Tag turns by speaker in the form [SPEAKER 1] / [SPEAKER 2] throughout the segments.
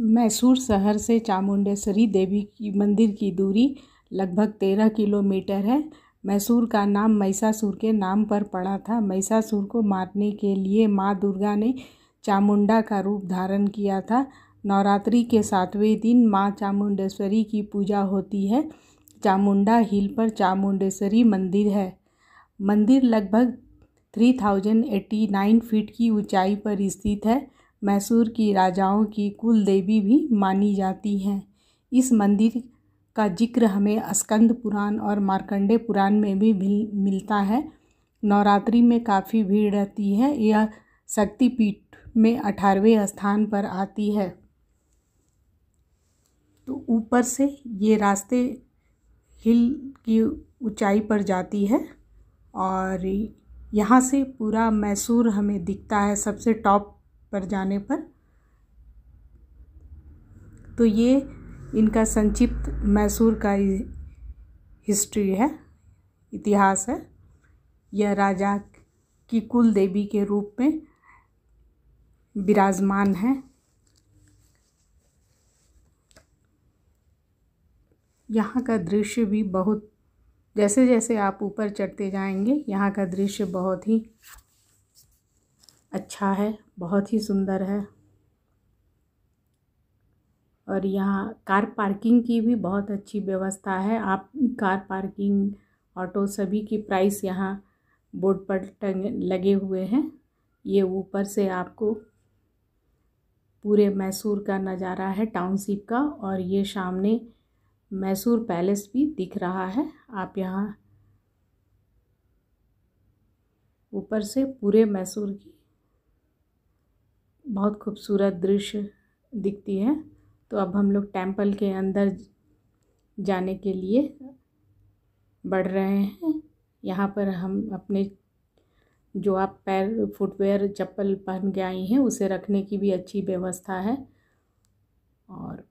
[SPEAKER 1] मैसूर शहर से चामुंडेश्वरी देवी की मंदिर की दूरी लगभग तेरह किलोमीटर है मैसूर का नाम महिषासुर के नाम पर पड़ा था महिषासुर को मारने के लिए माँ दुर्गा ने चामुंडा का रूप धारण किया था नवरात्रि के सातवें दिन माँ चामुंडेश्वरी की पूजा होती है चामुंडा हिल पर चामुंडेश्वरी मंदिर है मंदिर लगभग three thousand eighty nine feet की ऊंचाई पर स्थित है मैसूर की राजाओं की कुल देवी भी मानी जाती हैं इस मंदिर का जिक्र हमें स्कंद पुराण और मार्कंडे पुराण में भी मिलता है नवरात्रि में काफ़ी भीड़ रहती है यह शक्तिपीठ में अठारहवें स्थान पर आती है तो ऊपर से ये रास्ते हिल की ऊंचाई पर जाती है और यहाँ से पूरा मैसूर हमें दिखता है सबसे टॉप पर जाने पर तो ये इनका संक्षिप्त मैसूर का हिस्ट्री है इतिहास है यह राजा की कुल देवी के रूप में विराजमान है यहाँ का दृश्य भी बहुत जैसे जैसे आप ऊपर चढ़ते जाएंगे यहाँ का दृश्य बहुत ही अच्छा है बहुत ही सुंदर है और यहाँ कार पार्किंग की भी बहुत अच्छी व्यवस्था है आप कार पार्किंग ऑटो सभी की प्राइस यहाँ बोर्ड पर टंग लगे हुए हैं ये ऊपर से आपको पूरे मैसूर का नज़ारा है टाउनशिप का और ये सामने मैसूर पैलेस भी दिख रहा है आप यहाँ ऊपर से पूरे मैसूर की बहुत खूबसूरत दृश्य दिखती है तो अब हम लोग टेम्पल के अंदर जाने के लिए बढ़ रहे हैं यहाँ पर हम अपने जो आप पैर फुटवेयर चप्पल पहन के आई हैं उसे रखने की भी अच्छी व्यवस्था है और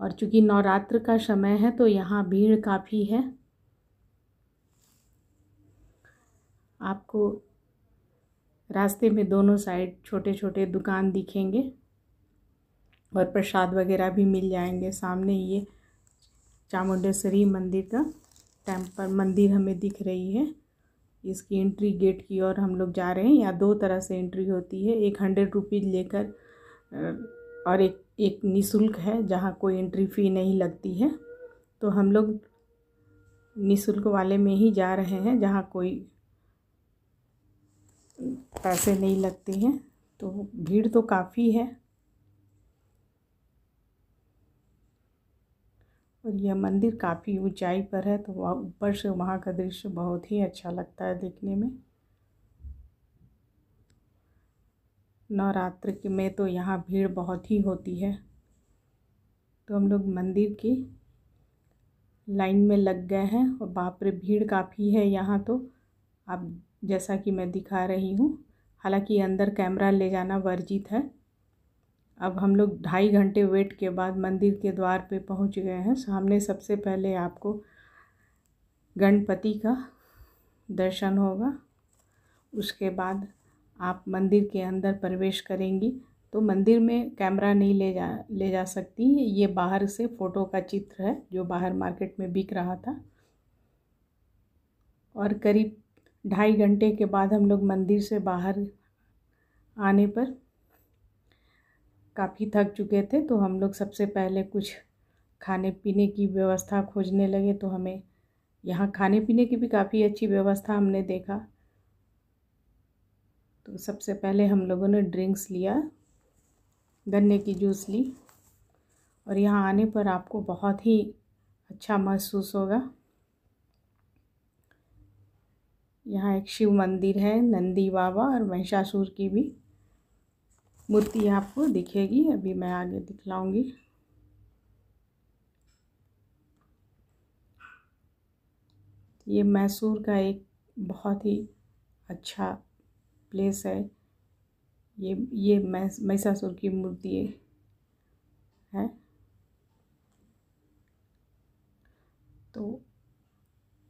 [SPEAKER 1] और चूँकि नवरात्र का समय है तो यहाँ भीड़ काफ़ी है आपको रास्ते में दोनों साइड छोटे छोटे दुकान दिखेंगे और प्रसाद वगैरह भी मिल जाएंगे सामने ये चामुंडेश्वरी मंदिर का टेम्पल मंदिर हमें दिख रही है इसकी एंट्री गेट की ओर हम लोग जा रहे हैं यहाँ दो तरह से एंट्री होती है एक हंड्रेड रुपीज़ लेकर और एक एक निशुल्क है जहाँ कोई एंट्री फ़ी नहीं लगती है तो हम लोग निशुल्क वाले में ही जा रहे हैं जहाँ कोई पैसे नहीं लगते हैं तो भीड़ तो काफ़ी है और यह मंदिर काफ़ी ऊंचाई पर है तो वहाँ ऊपर से वहाँ का दृश्य बहुत ही अच्छा लगता है देखने में नवरात्र में तो यहाँ भीड़ बहुत ही होती है तो हम लोग मंदिर की लाइन में लग गए हैं और बाप रे भीड़ काफ़ी है यहाँ तो आप जैसा कि मैं दिखा रही हूँ हालांकि अंदर कैमरा ले जाना वर्जित है अब हम लोग ढाई घंटे वेट के बाद मंदिर के द्वार पे पहुँच गए हैं सामने सबसे पहले आपको गणपति का दर्शन होगा उसके बाद आप मंदिर के अंदर प्रवेश करेंगी तो मंदिर में कैमरा नहीं ले जा ले जा सकती ये बाहर से फ़ोटो का चित्र है जो बाहर मार्केट में बिक रहा था और करीब ढाई घंटे के बाद हम लोग मंदिर से बाहर आने पर काफ़ी थक चुके थे तो हम लोग सबसे पहले कुछ खाने पीने की व्यवस्था खोजने लगे तो हमें यहाँ खाने पीने की भी काफ़ी अच्छी व्यवस्था हमने देखा तो सबसे पहले हम लोगों ने ड्रिंक्स लिया गन्ने की जूस ली और यहाँ आने पर आपको बहुत ही अच्छा महसूस होगा यहाँ एक शिव मंदिर है नंदी बाबा और महिषासुर की भी मूर्ति आपको दिखेगी अभी मैं आगे दिखलाऊंगी ये मैसूर का एक बहुत ही अच्छा प्लेस है ये ये महिषासुर की मूर्ति है तो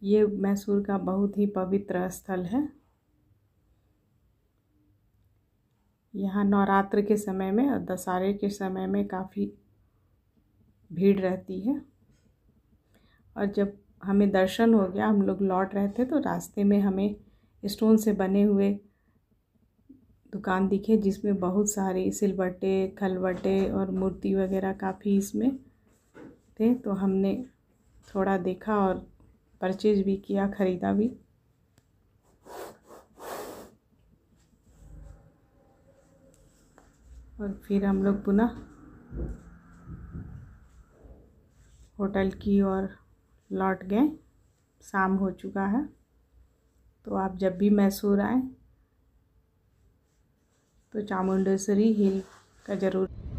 [SPEAKER 1] ये मैसूर का बहुत ही पवित्र स्थल है यहाँ नवरात्र के समय में और दशहरे के समय में काफ़ी भीड़ रहती है और जब हमें दर्शन हो गया हम लोग लौट रहे थे तो रास्ते में हमें स्टोन से बने हुए दुकान दिखे जिसमें बहुत सारी सिलबट्टे खलबट्टे और मूर्ति वगैरह काफ़ी इसमें थे तो हमने थोड़ा देखा और परचेज भी किया ख़रीदा भी और फिर हम लोग पुनः होटल की और लौट गए शाम हो चुका है तो आप जब भी मैसूर आए तो चामुंडेश्वरी हिल का ज़रूर